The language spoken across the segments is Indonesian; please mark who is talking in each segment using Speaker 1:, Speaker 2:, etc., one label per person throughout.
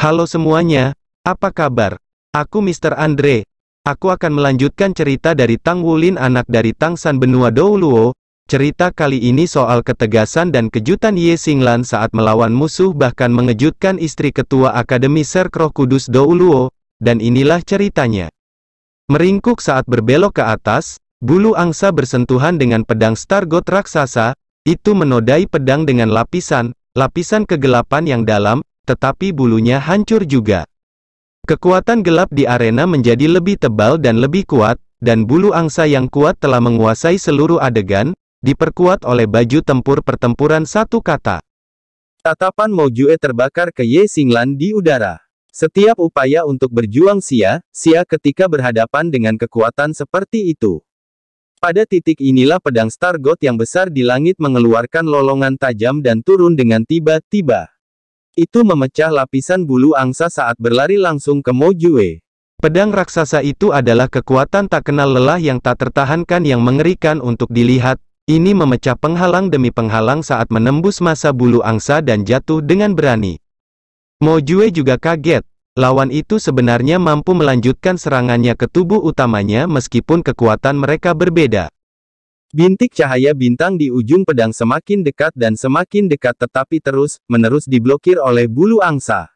Speaker 1: Halo semuanya, apa kabar? Aku Mr. Andre. Aku akan melanjutkan cerita dari Tang Wulin anak dari Tang San Benua Douluo. Cerita kali ini soal ketegasan dan kejutan Ye Singlan saat melawan musuh bahkan mengejutkan istri ketua Akademi Ser Kroh Kudus Douluo, dan inilah ceritanya. Meringkuk saat berbelok ke atas, bulu angsa bersentuhan dengan pedang Stargot raksasa, itu menodai pedang dengan lapisan, lapisan kegelapan yang dalam, tetapi bulunya hancur juga. Kekuatan gelap di arena menjadi lebih tebal dan lebih kuat, dan bulu angsa yang kuat telah menguasai seluruh adegan, diperkuat oleh baju tempur pertempuran satu kata. Tatapan Mojue terbakar ke Ye Singlan di udara. Setiap upaya untuk berjuang sia, sia ketika berhadapan dengan kekuatan seperti itu. Pada titik inilah pedang Star yang besar di langit mengeluarkan lolongan tajam dan turun dengan tiba-tiba. Itu memecah lapisan bulu angsa saat berlari langsung ke Mojue. Pedang raksasa itu adalah kekuatan tak kenal lelah yang tak tertahankan yang mengerikan untuk dilihat, ini memecah penghalang demi penghalang saat menembus masa bulu angsa dan jatuh dengan berani. Mojue juga kaget, lawan itu sebenarnya mampu melanjutkan serangannya ke tubuh utamanya meskipun kekuatan mereka berbeda. Bintik cahaya bintang di ujung pedang semakin dekat dan semakin dekat tetapi terus, menerus diblokir oleh bulu angsa.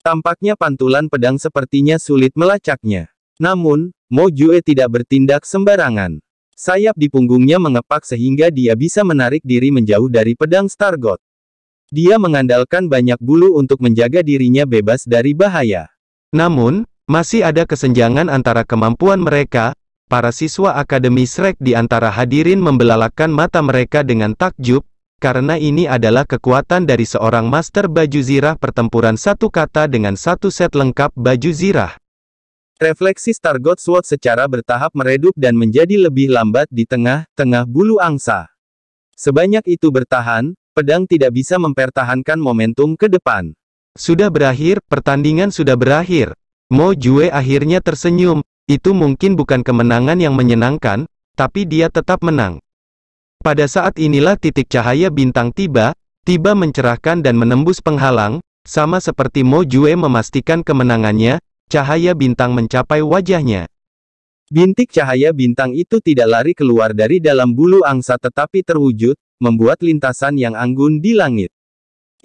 Speaker 1: Tampaknya pantulan pedang sepertinya sulit melacaknya. Namun, Mo Jue tidak bertindak sembarangan. Sayap di punggungnya mengepak sehingga dia bisa menarik diri menjauh dari pedang Stargot. Dia mengandalkan banyak bulu untuk menjaga dirinya bebas dari bahaya. Namun, masih ada kesenjangan antara kemampuan mereka, para siswa Akademi Shrek di antara hadirin membelalakan mata mereka dengan takjub, karena ini adalah kekuatan dari seorang master baju zirah pertempuran satu kata dengan satu set lengkap baju zirah. Refleksi Stargot Sword secara bertahap meredup dan menjadi lebih lambat di tengah-tengah bulu angsa. Sebanyak itu bertahan, pedang tidak bisa mempertahankan momentum ke depan. Sudah berakhir, pertandingan sudah berakhir. Mo Jue akhirnya tersenyum, itu mungkin bukan kemenangan yang menyenangkan, tapi dia tetap menang. Pada saat inilah titik cahaya bintang tiba, tiba mencerahkan dan menembus penghalang, sama seperti Mo Jue memastikan kemenangannya, cahaya bintang mencapai wajahnya. Bintik cahaya bintang itu tidak lari keluar dari dalam bulu angsa tetapi terwujud, membuat lintasan yang anggun di langit.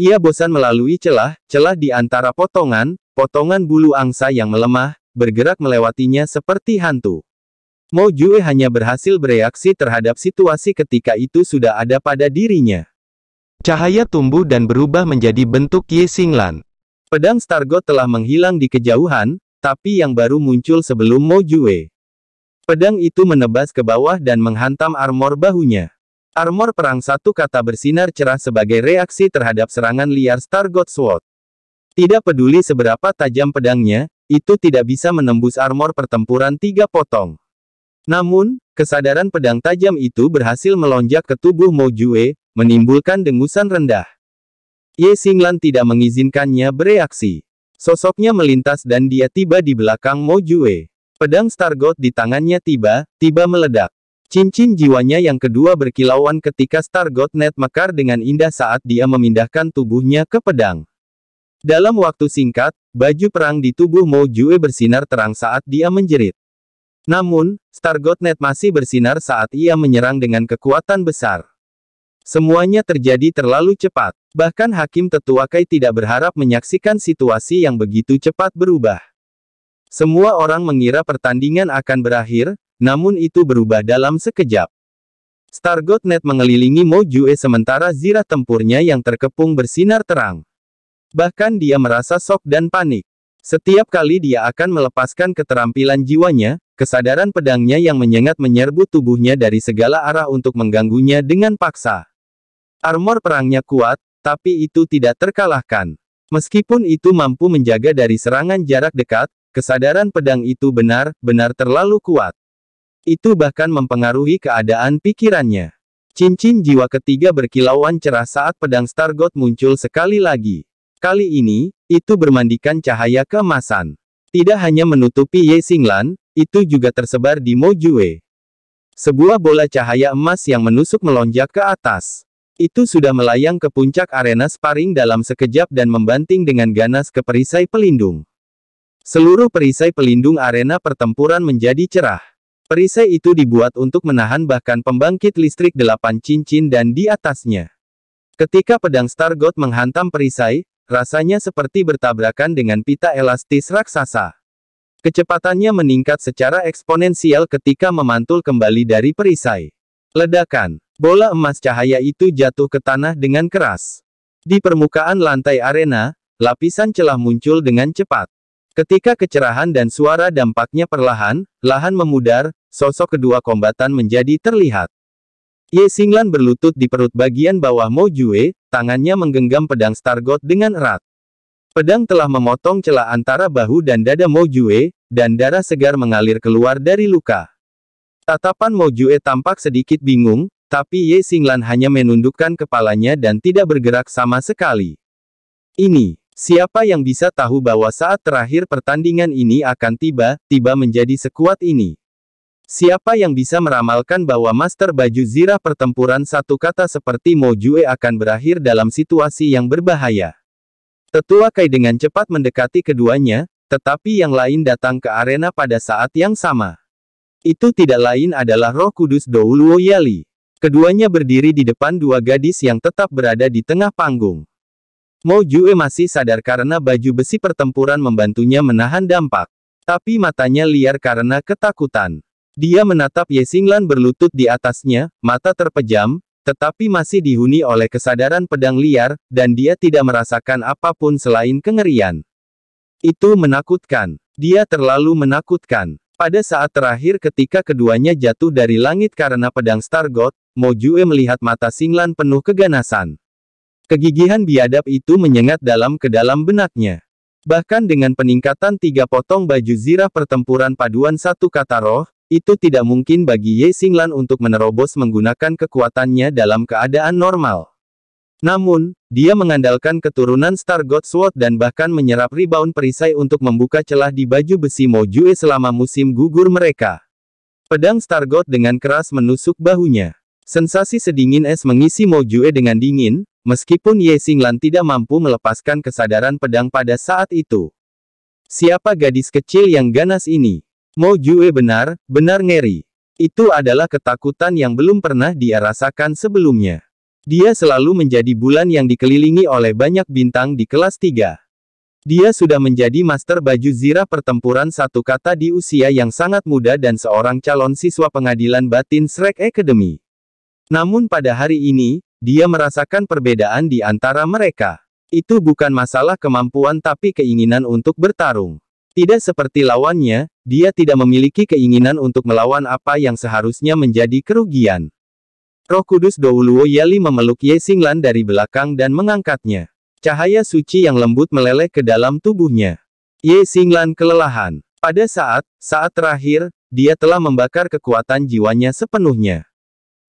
Speaker 1: Ia bosan melalui celah, celah di antara potongan, potongan bulu angsa yang melemah, bergerak melewatinya seperti hantu. Mo Jue hanya berhasil bereaksi terhadap situasi ketika itu sudah ada pada dirinya. Cahaya tumbuh dan berubah menjadi bentuk Ye Xinglan. Pedang Stargo telah menghilang di kejauhan, tapi yang baru muncul sebelum Mo Jue. Pedang itu menebas ke bawah dan menghantam armor bahunya. Armor perang satu kata bersinar cerah sebagai reaksi terhadap serangan liar Star Sword. Tidak peduli seberapa tajam pedangnya, itu tidak bisa menembus armor pertempuran tiga potong. Namun, kesadaran pedang tajam itu berhasil melonjak ke tubuh Mo Ju'e, menimbulkan dengusan rendah. Ye Singlan tidak mengizinkannya bereaksi. Sosoknya melintas dan dia tiba di belakang Mo Ju'e. Pedang Stargot di tangannya tiba, tiba meledak. Cincin jiwanya yang kedua berkilauan ketika Stargot net mekar dengan indah saat dia memindahkan tubuhnya ke pedang. Dalam waktu singkat, baju perang di tubuh Mo Jue bersinar terang saat dia menjerit. Namun, Godnet masih bersinar saat ia menyerang dengan kekuatan besar. Semuanya terjadi terlalu cepat. Bahkan Hakim Tetua Kai tidak berharap menyaksikan situasi yang begitu cepat berubah. Semua orang mengira pertandingan akan berakhir, namun itu berubah dalam sekejap. Godnet mengelilingi Mo Jue sementara zirah tempurnya yang terkepung bersinar terang. Bahkan dia merasa sok dan panik. Setiap kali dia akan melepaskan keterampilan jiwanya, kesadaran pedangnya yang menyengat menyerbu tubuhnya dari segala arah untuk mengganggunya dengan paksa. Armor perangnya kuat, tapi itu tidak terkalahkan. Meskipun itu mampu menjaga dari serangan jarak dekat, kesadaran pedang itu benar-benar terlalu kuat. Itu bahkan mempengaruhi keadaan pikirannya. Cincin jiwa ketiga berkilauan cerah saat pedang Stargot muncul sekali lagi. Kali ini, itu bermandikan cahaya keemasan. Tidak hanya menutupi Ye Singlan, itu juga tersebar di Mo Sebuah bola cahaya emas yang menusuk melonjak ke atas. Itu sudah melayang ke puncak arena sparring dalam sekejap dan membanting dengan ganas ke perisai pelindung. Seluruh perisai pelindung arena pertempuran menjadi cerah. Perisai itu dibuat untuk menahan bahkan pembangkit listrik delapan cincin dan di atasnya. Ketika pedang Stargot menghantam perisai, Rasanya seperti bertabrakan dengan pita elastis raksasa. Kecepatannya meningkat secara eksponensial ketika memantul kembali dari perisai. Ledakan. Bola emas cahaya itu jatuh ke tanah dengan keras. Di permukaan lantai arena, lapisan celah muncul dengan cepat. Ketika kecerahan dan suara dampaknya perlahan, lahan memudar, sosok kedua kombatan menjadi terlihat. Ye Singlan berlutut di perut bagian bawah Mo Jue, tangannya menggenggam pedang God dengan erat. Pedang telah memotong celah antara bahu dan dada Mo Jue, dan darah segar mengalir keluar dari luka. Tatapan Mo Jue tampak sedikit bingung, tapi Ye Singlan hanya menundukkan kepalanya dan tidak bergerak sama sekali. Ini, siapa yang bisa tahu bahwa saat terakhir pertandingan ini akan tiba-tiba menjadi sekuat ini? Siapa yang bisa meramalkan bahwa master baju zirah pertempuran satu kata seperti Mo Jue akan berakhir dalam situasi yang berbahaya? Tetua Kai dengan cepat mendekati keduanya, tetapi yang lain datang ke arena pada saat yang sama. Itu tidak lain adalah roh kudus Douluo Yali. Keduanya berdiri di depan dua gadis yang tetap berada di tengah panggung. Mo Jue masih sadar karena baju besi pertempuran membantunya menahan dampak. Tapi matanya liar karena ketakutan. Dia menatap Ye Xinglan berlutut di atasnya, mata terpejam, tetapi masih dihuni oleh kesadaran pedang liar, dan dia tidak merasakan apapun selain kengerian. Itu menakutkan. Dia terlalu menakutkan. Pada saat terakhir ketika keduanya jatuh dari langit karena pedang Stargot, Ju'e melihat mata Singlan penuh keganasan. Kegigihan biadab itu menyengat dalam ke dalam benaknya. Bahkan dengan peningkatan tiga potong baju zirah pertempuran paduan satu kata roh, itu tidak mungkin bagi Ye Xinglan untuk menerobos menggunakan kekuatannya dalam keadaan normal. Namun, dia mengandalkan keturunan Star God Sword dan bahkan menyerap rebound perisai untuk membuka celah di baju besi Mojue selama musim gugur mereka. Pedang Star God dengan keras menusuk bahunya. Sensasi sedingin es mengisi Mojue dengan dingin, Meskipun Ye Xinglan tidak mampu melepaskan kesadaran pedang pada saat itu. Siapa gadis kecil yang ganas ini? Mo Jue benar, benar ngeri. Itu adalah ketakutan yang belum pernah dia rasakan sebelumnya. Dia selalu menjadi bulan yang dikelilingi oleh banyak bintang di kelas 3. Dia sudah menjadi master baju zirah pertempuran satu kata di usia yang sangat muda dan seorang calon siswa pengadilan batin Shrek Academy. Namun pada hari ini, dia merasakan perbedaan di antara mereka. Itu bukan masalah kemampuan tapi keinginan untuk bertarung. Tidak seperti lawannya, dia tidak memiliki keinginan untuk melawan apa yang seharusnya menjadi kerugian. Roh Kudus Douluo Yali memeluk Ye Singlan dari belakang dan mengangkatnya. Cahaya suci yang lembut meleleh ke dalam tubuhnya. Ye Singlan kelelahan. Pada saat, saat terakhir, dia telah membakar kekuatan jiwanya sepenuhnya.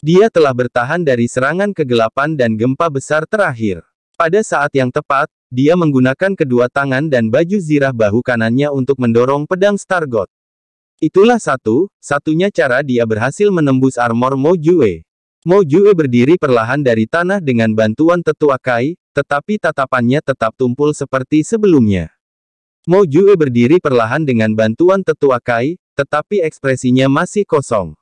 Speaker 1: Dia telah bertahan dari serangan kegelapan dan gempa besar terakhir. Pada saat yang tepat, dia menggunakan kedua tangan dan baju zirah bahu kanannya untuk mendorong pedang Stargot. Itulah satu, satunya cara dia berhasil menembus armor Mojue. Mojue berdiri perlahan dari tanah dengan bantuan tetua Kai, tetapi tatapannya tetap tumpul seperti sebelumnya. Mojue berdiri perlahan dengan bantuan tetua Kai, tetapi ekspresinya masih kosong.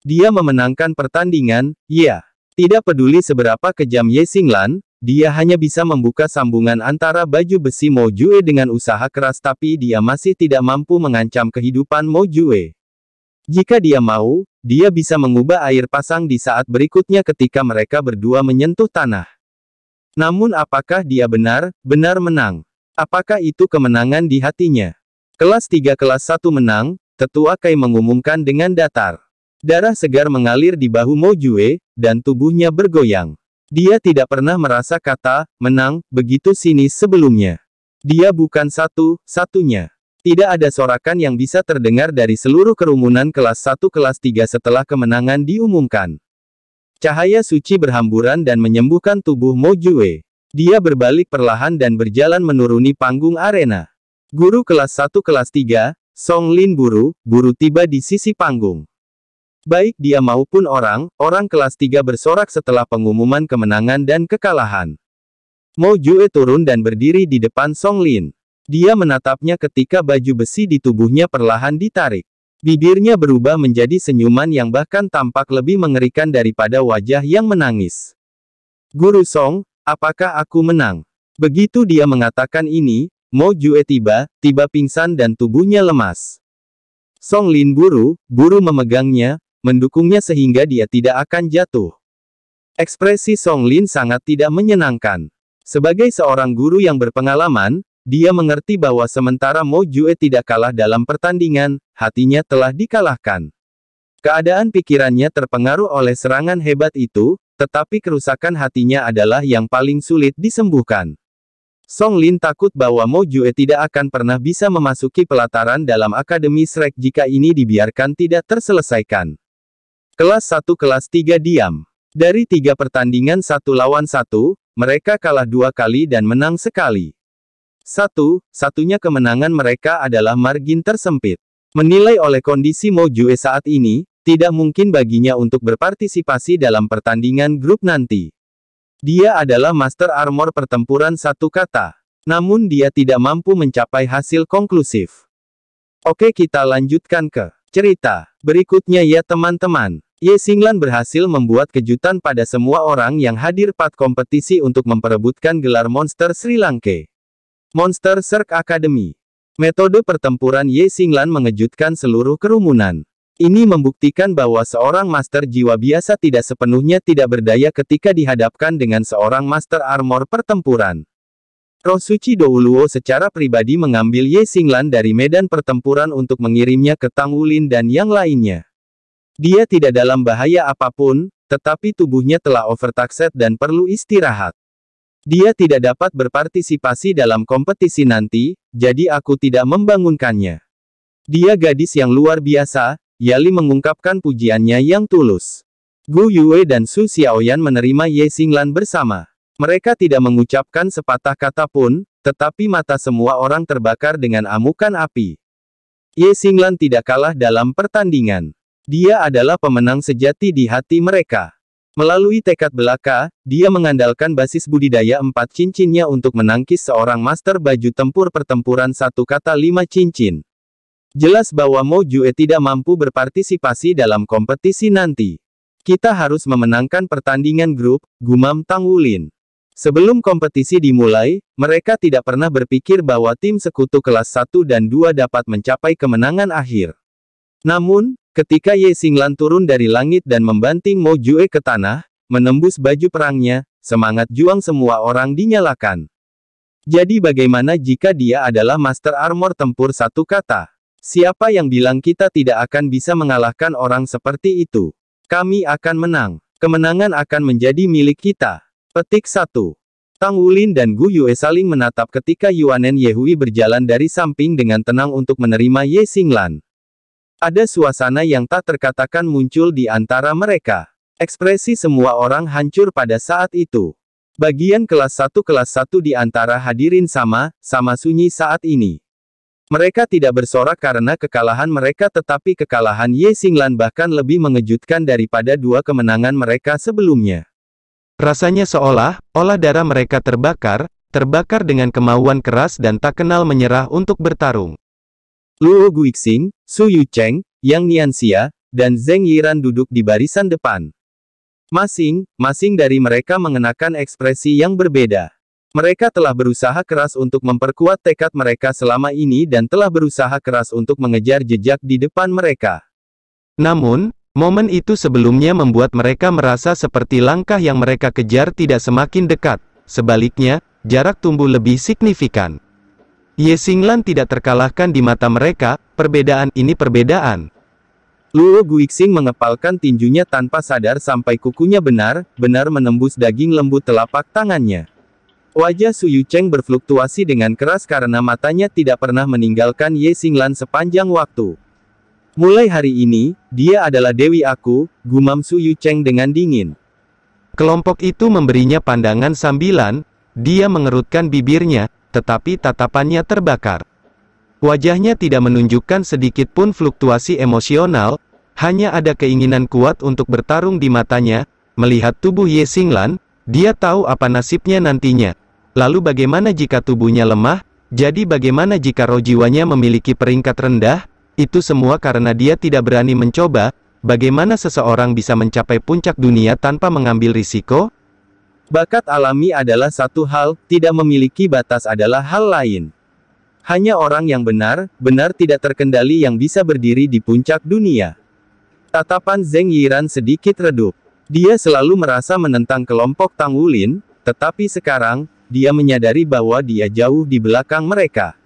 Speaker 1: Dia memenangkan pertandingan, ya. Tidak peduli seberapa kejam Ye Singlan, dia hanya bisa membuka sambungan antara baju besi Mo Ju'e dengan usaha keras tapi dia masih tidak mampu mengancam kehidupan Mo Ju'e. Jika dia mau, dia bisa mengubah air pasang di saat berikutnya ketika mereka berdua menyentuh tanah. Namun apakah dia benar, benar menang? Apakah itu kemenangan di hatinya? Kelas 3 kelas 1 menang, tetua Kai mengumumkan dengan datar. Darah segar mengalir di bahu Mo Ju'e dan tubuhnya bergoyang. Dia tidak pernah merasa kata, menang, begitu sinis sebelumnya. Dia bukan satu-satunya. Tidak ada sorakan yang bisa terdengar dari seluruh kerumunan kelas 1 kelas 3 setelah kemenangan diumumkan. Cahaya suci berhamburan dan menyembuhkan tubuh Jue. Dia berbalik perlahan dan berjalan menuruni panggung arena. Guru kelas 1 kelas 3, Song Lin Buru, buru tiba di sisi panggung. Baik dia maupun orang, orang kelas 3 bersorak setelah pengumuman kemenangan dan kekalahan. Mo Jue turun dan berdiri di depan Song Lin. Dia menatapnya ketika baju besi di tubuhnya perlahan ditarik. Bibirnya berubah menjadi senyuman yang bahkan tampak lebih mengerikan daripada wajah yang menangis. Guru Song, apakah aku menang? Begitu dia mengatakan ini, Mo Jue tiba, tiba pingsan dan tubuhnya lemas. Song Lin buru, buru memegangnya, mendukungnya sehingga dia tidak akan jatuh. Ekspresi Song Lin sangat tidak menyenangkan. Sebagai seorang guru yang berpengalaman, dia mengerti bahwa sementara Mo Jue tidak kalah dalam pertandingan, hatinya telah dikalahkan. Keadaan pikirannya terpengaruh oleh serangan hebat itu, tetapi kerusakan hatinya adalah yang paling sulit disembuhkan. Song Lin takut bahwa Mo Jue tidak akan pernah bisa memasuki pelataran dalam Akademi Shrek jika ini dibiarkan tidak terselesaikan. Kelas 1 kelas 3 diam. Dari tiga pertandingan satu lawan satu, mereka kalah dua kali dan menang sekali. Satu, satunya kemenangan mereka adalah margin tersempit. Menilai oleh kondisi Mojue saat ini, tidak mungkin baginya untuk berpartisipasi dalam pertandingan grup nanti. Dia adalah master armor pertempuran satu kata. Namun dia tidak mampu mencapai hasil konklusif. Oke kita lanjutkan ke Cerita berikutnya ya teman-teman. Ye Singlan berhasil membuat kejutan pada semua orang yang hadir pada kompetisi untuk memperebutkan gelar Monster Sri Lanka. Monster Serk Academy. Metode pertempuran Ye Singlan mengejutkan seluruh kerumunan. Ini membuktikan bahwa seorang master jiwa biasa tidak sepenuhnya tidak berdaya ketika dihadapkan dengan seorang master armor pertempuran. Rosuchi Douluo secara pribadi mengambil Ye Xinglan dari medan pertempuran untuk mengirimnya ke Tang Wulin dan yang lainnya. Dia tidak dalam bahaya apapun, tetapi tubuhnya telah overtaxed dan perlu istirahat. Dia tidak dapat berpartisipasi dalam kompetisi nanti, jadi aku tidak membangunkannya. Dia gadis yang luar biasa, Yali mengungkapkan pujiannya yang tulus. Gu Yue dan Su Xiaoyan menerima Ye Xinglan bersama. Mereka tidak mengucapkan sepatah kata pun, tetapi mata semua orang terbakar dengan amukan api. Ye Singlan tidak kalah dalam pertandingan. Dia adalah pemenang sejati di hati mereka. Melalui tekad belaka, dia mengandalkan basis budidaya empat cincinnya untuk menangkis seorang master baju tempur pertempuran satu kata lima cincin. Jelas bahwa Mo Jue tidak mampu berpartisipasi dalam kompetisi nanti. Kita harus memenangkan pertandingan grup, gumam Tang Wulin. Sebelum kompetisi dimulai, mereka tidak pernah berpikir bahwa tim sekutu kelas 1 dan 2 dapat mencapai kemenangan akhir. Namun, ketika Ye Singlan turun dari langit dan membanting Mo Jue ke tanah, menembus baju perangnya, semangat juang semua orang dinyalakan. Jadi bagaimana jika dia adalah master armor tempur satu kata? Siapa yang bilang kita tidak akan bisa mengalahkan orang seperti itu? Kami akan menang. Kemenangan akan menjadi milik kita. Petik 1. Tang Wulin dan Gu Yue saling menatap ketika Yuanen Yehui berjalan dari samping dengan tenang untuk menerima Ye Xinglan. Ada suasana yang tak terkatakan muncul di antara mereka. Ekspresi semua orang hancur pada saat itu. Bagian kelas 1 kelas 1 di antara hadirin sama, sama sunyi saat ini. Mereka tidak bersorak karena kekalahan mereka tetapi kekalahan Ye Xinglan bahkan lebih mengejutkan daripada dua kemenangan mereka sebelumnya. Rasanya seolah, olah darah mereka terbakar, terbakar dengan kemauan keras dan tak kenal menyerah untuk bertarung. Luo Guixing, Su Yucheng, Yang Nianxia, dan Zeng Yiran duduk di barisan depan. Masing-masing dari mereka mengenakan ekspresi yang berbeda. Mereka telah berusaha keras untuk memperkuat tekad mereka selama ini dan telah berusaha keras untuk mengejar jejak di depan mereka. Namun, Momen itu sebelumnya membuat mereka merasa seperti langkah yang mereka kejar tidak semakin dekat, sebaliknya, jarak tumbuh lebih signifikan. Ye Xinglan tidak terkalahkan di mata mereka, perbedaan ini perbedaan. Luo Guixing mengepalkan tinjunya tanpa sadar sampai kukunya benar-benar menembus daging lembut telapak tangannya. Wajah Su Yucheng berfluktuasi dengan keras karena matanya tidak pernah meninggalkan Ye Xinglan sepanjang waktu. Mulai hari ini, dia adalah dewi aku, gumam Su Yu Cheng dengan dingin. Kelompok itu memberinya pandangan sambilan, dia mengerutkan bibirnya, tetapi tatapannya terbakar. Wajahnya tidak menunjukkan sedikit pun fluktuasi emosional, hanya ada keinginan kuat untuk bertarung di matanya, melihat tubuh Ye Singlan, dia tahu apa nasibnya nantinya. Lalu bagaimana jika tubuhnya lemah, jadi bagaimana jika roh jiwanya memiliki peringkat rendah, itu semua karena dia tidak berani mencoba, bagaimana seseorang bisa mencapai puncak dunia tanpa mengambil risiko? Bakat alami adalah satu hal, tidak memiliki batas adalah hal lain. Hanya orang yang benar, benar tidak terkendali yang bisa berdiri di puncak dunia. Tatapan Zeng Yiran sedikit redup. Dia selalu merasa menentang kelompok Tang Wulin, tetapi sekarang, dia menyadari bahwa dia jauh di belakang mereka.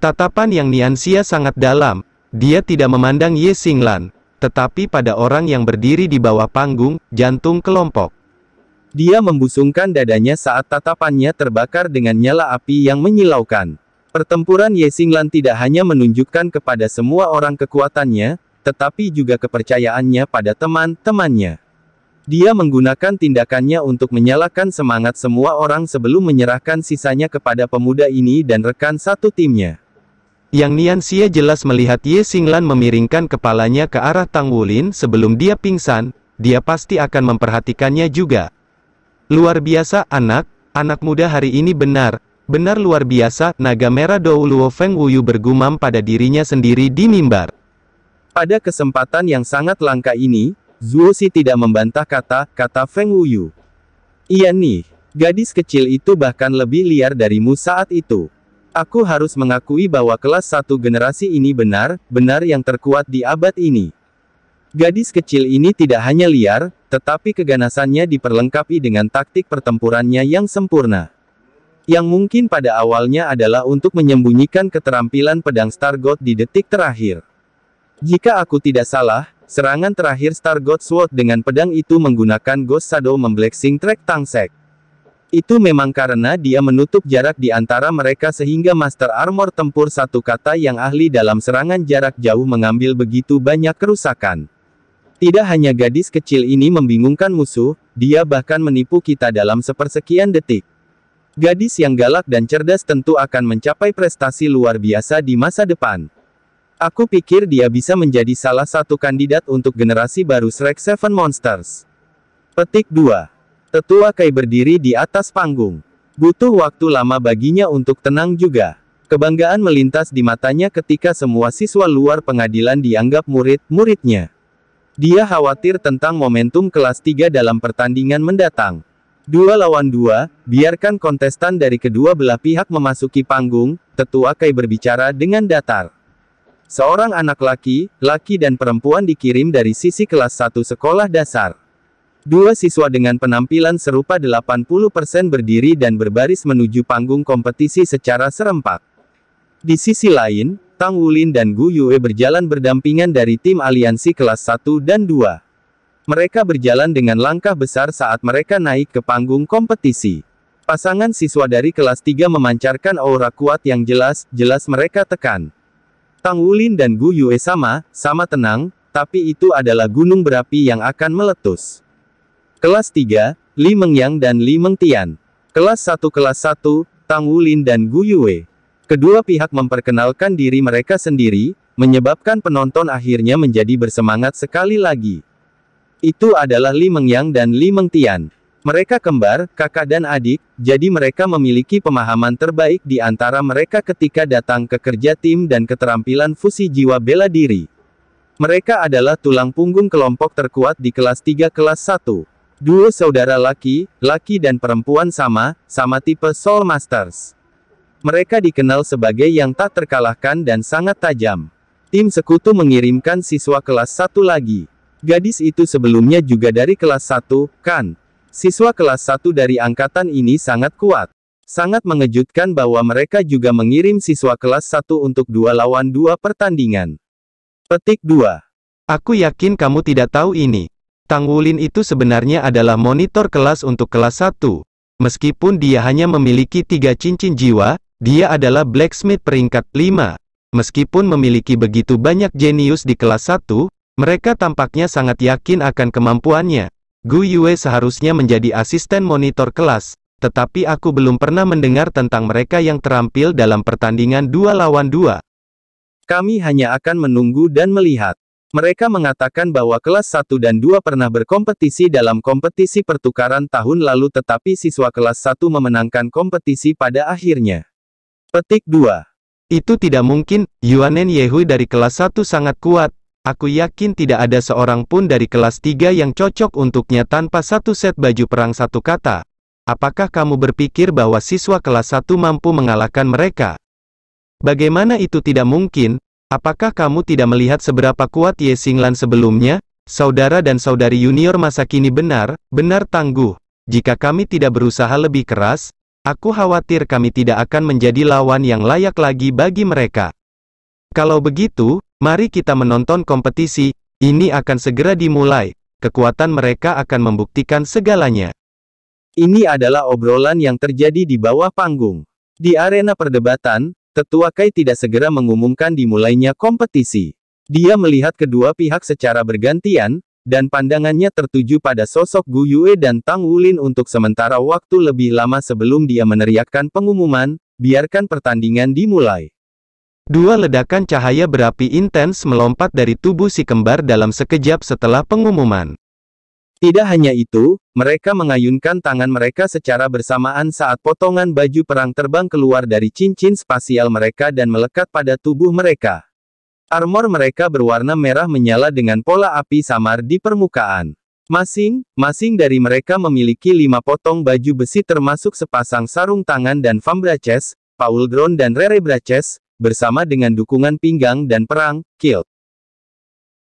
Speaker 1: Tatapan yang Niansia sangat dalam, dia tidak memandang Ye Singlan, tetapi pada orang yang berdiri di bawah panggung, jantung kelompok. Dia membusungkan dadanya saat tatapannya terbakar dengan nyala api yang menyilaukan. Pertempuran Ye Singlan tidak hanya menunjukkan kepada semua orang kekuatannya, tetapi juga kepercayaannya pada teman-temannya. Dia menggunakan tindakannya untuk menyalakan semangat semua orang sebelum menyerahkan sisanya kepada pemuda ini dan rekan satu timnya. Yang Nian Xie jelas melihat Ye Xinglan memiringkan kepalanya ke arah Tang Wulin sebelum dia pingsan, dia pasti akan memperhatikannya juga. Luar biasa anak, anak muda hari ini benar, benar luar biasa, naga merah Dou Luo Feng Wuyu bergumam pada dirinya sendiri di mimbar. Pada kesempatan yang sangat langka ini, Zhuo Si tidak membantah kata-kata Feng Wuyu. Iya nih, gadis kecil itu bahkan lebih liar darimu saat itu. Aku harus mengakui bahwa kelas satu generasi ini benar, benar yang terkuat di abad ini. Gadis kecil ini tidak hanya liar, tetapi keganasannya diperlengkapi dengan taktik pertempurannya yang sempurna. Yang mungkin pada awalnya adalah untuk menyembunyikan keterampilan pedang Stargot di detik terakhir. Jika aku tidak salah, serangan terakhir Stargot Sword dengan pedang itu menggunakan Ghost Shadow Memblexing Track Tangsek. Itu memang karena dia menutup jarak di antara mereka sehingga Master Armor tempur satu kata yang ahli dalam serangan jarak jauh mengambil begitu banyak kerusakan. Tidak hanya gadis kecil ini membingungkan musuh, dia bahkan menipu kita dalam sepersekian detik. Gadis yang galak dan cerdas tentu akan mencapai prestasi luar biasa di masa depan. Aku pikir dia bisa menjadi salah satu kandidat untuk generasi baru Shrek Seven Monsters. Petik 2 Tetua Kai berdiri di atas panggung. Butuh waktu lama baginya untuk tenang juga. Kebanggaan melintas di matanya ketika semua siswa luar pengadilan dianggap murid-muridnya. Dia khawatir tentang momentum kelas 3 dalam pertandingan mendatang. Dua lawan dua, biarkan kontestan dari kedua belah pihak memasuki panggung, tetua Kai berbicara dengan datar. Seorang anak laki, laki dan perempuan dikirim dari sisi kelas 1 sekolah dasar. Dua siswa dengan penampilan serupa 80% berdiri dan berbaris menuju panggung kompetisi secara serempak. Di sisi lain, Tang Wulin dan Gu Yue berjalan berdampingan dari tim aliansi kelas 1 dan 2. Mereka berjalan dengan langkah besar saat mereka naik ke panggung kompetisi. Pasangan siswa dari kelas 3 memancarkan aura kuat yang jelas, jelas mereka tekan. Tang Wulin dan Gu Yue sama, sama tenang, tapi itu adalah gunung berapi yang akan meletus. Kelas 3, Li Mengyang dan Li Mengtian. Kelas 1 Kelas 1, Tang Wulin dan Gu Yue. Kedua pihak memperkenalkan diri mereka sendiri, menyebabkan penonton akhirnya menjadi bersemangat sekali lagi. Itu adalah Li Mengyang dan Li Mengtian. Mereka kembar, kakak dan adik, jadi mereka memiliki pemahaman terbaik di antara mereka ketika datang ke kerja tim dan keterampilan fusi jiwa bela diri. Mereka adalah tulang punggung kelompok terkuat di kelas 3 kelas 1. Duo saudara laki, laki dan perempuan sama, sama tipe Soul Masters. Mereka dikenal sebagai yang tak terkalahkan dan sangat tajam. Tim sekutu mengirimkan siswa kelas satu lagi. Gadis itu sebelumnya juga dari kelas satu, kan? Siswa kelas satu dari angkatan ini sangat kuat. Sangat mengejutkan bahwa mereka juga mengirim siswa kelas satu untuk dua lawan dua pertandingan. Petik 2. Aku yakin kamu tidak tahu ini. Tangwulin itu sebenarnya adalah monitor kelas untuk kelas 1. Meskipun dia hanya memiliki tiga cincin jiwa, dia adalah blacksmith peringkat 5. Meskipun memiliki begitu banyak jenius di kelas 1, mereka tampaknya sangat yakin akan kemampuannya. Gu Yue seharusnya menjadi asisten monitor kelas, tetapi aku belum pernah mendengar tentang mereka yang terampil dalam pertandingan dua lawan dua. Kami hanya akan menunggu dan melihat. Mereka mengatakan bahwa kelas 1 dan 2 pernah berkompetisi dalam kompetisi pertukaran tahun lalu tetapi siswa kelas 1 memenangkan kompetisi pada akhirnya. Petik 2. Itu tidak mungkin, Yuanen Yehui dari kelas 1 sangat kuat. Aku yakin tidak ada seorang pun dari kelas 3 yang cocok untuknya tanpa satu set baju perang satu kata. Apakah kamu berpikir bahwa siswa kelas 1 mampu mengalahkan mereka? Bagaimana itu tidak mungkin, Apakah kamu tidak melihat seberapa kuat Ye Singlan sebelumnya? Saudara dan saudari junior masa kini benar, benar tangguh. Jika kami tidak berusaha lebih keras, aku khawatir kami tidak akan menjadi lawan yang layak lagi bagi mereka. Kalau begitu, mari kita menonton kompetisi, ini akan segera dimulai, kekuatan mereka akan membuktikan segalanya. Ini adalah obrolan yang terjadi di bawah panggung. Di arena perdebatan, Tetua Kai tidak segera mengumumkan dimulainya kompetisi. Dia melihat kedua pihak secara bergantian, dan pandangannya tertuju pada sosok Gu Yue dan Tang Wulin untuk sementara waktu lebih lama sebelum dia meneriakkan pengumuman, biarkan pertandingan dimulai. Dua ledakan cahaya berapi intens melompat dari tubuh si kembar dalam sekejap setelah pengumuman. Tidak hanya itu, mereka mengayunkan tangan mereka secara bersamaan saat potongan baju perang terbang keluar dari cincin spasial mereka dan melekat pada tubuh mereka. Armor mereka berwarna merah menyala dengan pola api samar di permukaan. Masing-masing dari mereka memiliki lima potong baju besi termasuk sepasang sarung tangan dan fambraces, Paul Drone dan Rere Braces, bersama dengan dukungan pinggang dan perang, kilt.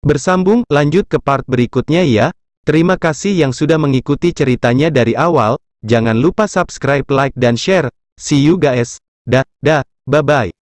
Speaker 1: Bersambung, lanjut ke part berikutnya ya, Terima kasih yang sudah mengikuti ceritanya dari awal, jangan lupa subscribe, like, dan share. See you guys. Dah, dah, bye-bye.